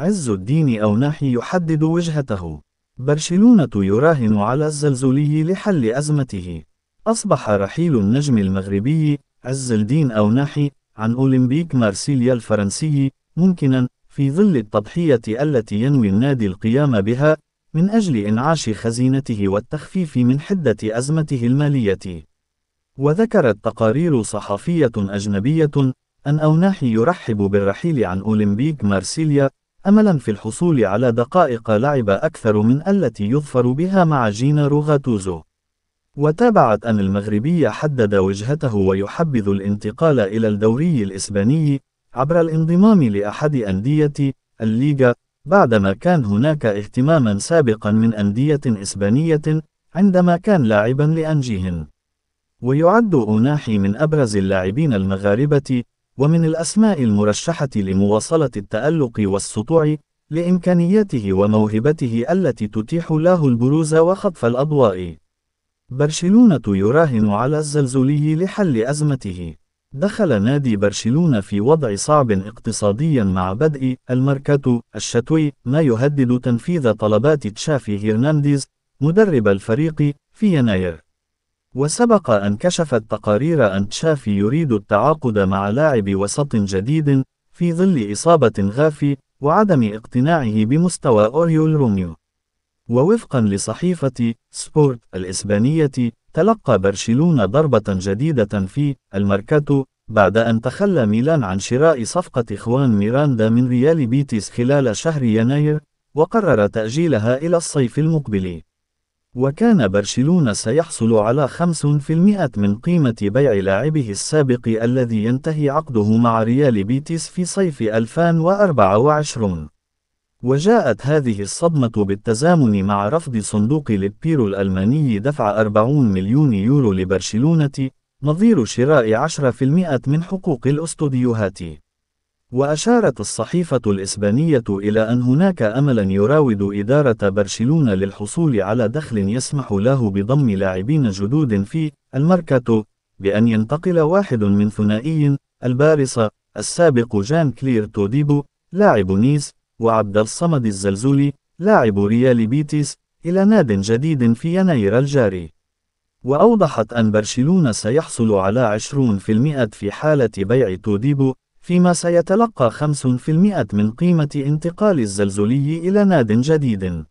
عز الدين أو ناحي يحدد وجهته برشلونة يراهن على الزلزولي لحل أزمته أصبح رحيل النجم المغربي عز الدين أو ناحي عن أولمبيك مارسيليا الفرنسي ممكنا في ظل التضحية التي ينوي النادي القيام بها من أجل إنعاش خزينته والتخفيف من حدة أزمته المالية. وذكرت تقارير صحفية أجنبية أن أوناحي يرحب بالرحيل عن أولمبيك مارسيليا أملا في الحصول على دقائق لعب أكثر من التي يظفر بها مع جينا روغاتوزو وتابعت أن المغربي حدد وجهته ويحبذ الانتقال إلى الدوري الإسباني عبر الانضمام لأحد أندية الليغا بعدما كان هناك اهتماما سابقا من أندية إسبانية عندما كان لاعبا لأنجيهن ويعد أوناحي من أبرز اللاعبين المغاربة ومن الأسماء المرشحة لمواصلة التألق والسطوع لإمكانياته وموهبته التي تتيح له البروز وخطف الأضواء. برشلونة يراهن على الزلزولي لحل أزمته. دخل نادي برشلونة في وضع صعب اقتصاديا مع بدء الماركاتو الشتوي ما يهدد تنفيذ طلبات تشافي هيرنانديز مدرب الفريق في يناير وسبق أن كشفت تقارير أن تشافي يريد التعاقد مع لاعب وسط جديد في ظل إصابة غافي وعدم اقتناعه بمستوى أوريول روميو. ووفقا لصحيفة سبورت الإسبانية تلقى برشلونة ضربة جديدة في الماركاتو بعد أن تخلى ميلان عن شراء صفقة إخوان ميراندا من ريال بيتيس خلال شهر يناير وقرر تأجيلها إلى الصيف المقبل وكان برشلونة سيحصل على 5% من قيمة بيع لاعبه السابق الذي ينتهي عقده مع ريال بيتيس في صيف 2024 وجاءت هذه الصدمة بالتزامن مع رفض صندوق لبيرو الألماني دفع 40 مليون يورو لبرشلونة نظير شراء 10% من حقوق الأستوديوهات وأشارت الصحيفة الإسبانية إلى أن هناك أملا يراود إدارة برشلونة للحصول على دخل يسمح له بضم لاعبين جدود في الماركاتو بأن ينتقل واحد من ثنائي البارصة السابق جان كلير توديبو لاعب نيس وعبد الصمد الزلزولي لاعب ريال بيتيس إلى ناد جديد في يناير الجاري وأوضحت أن برشلونة سيحصل على 20% في حالة بيع توديبو فيما سيتلقى 5% من قيمة انتقال الزلزلي إلى ناد جديد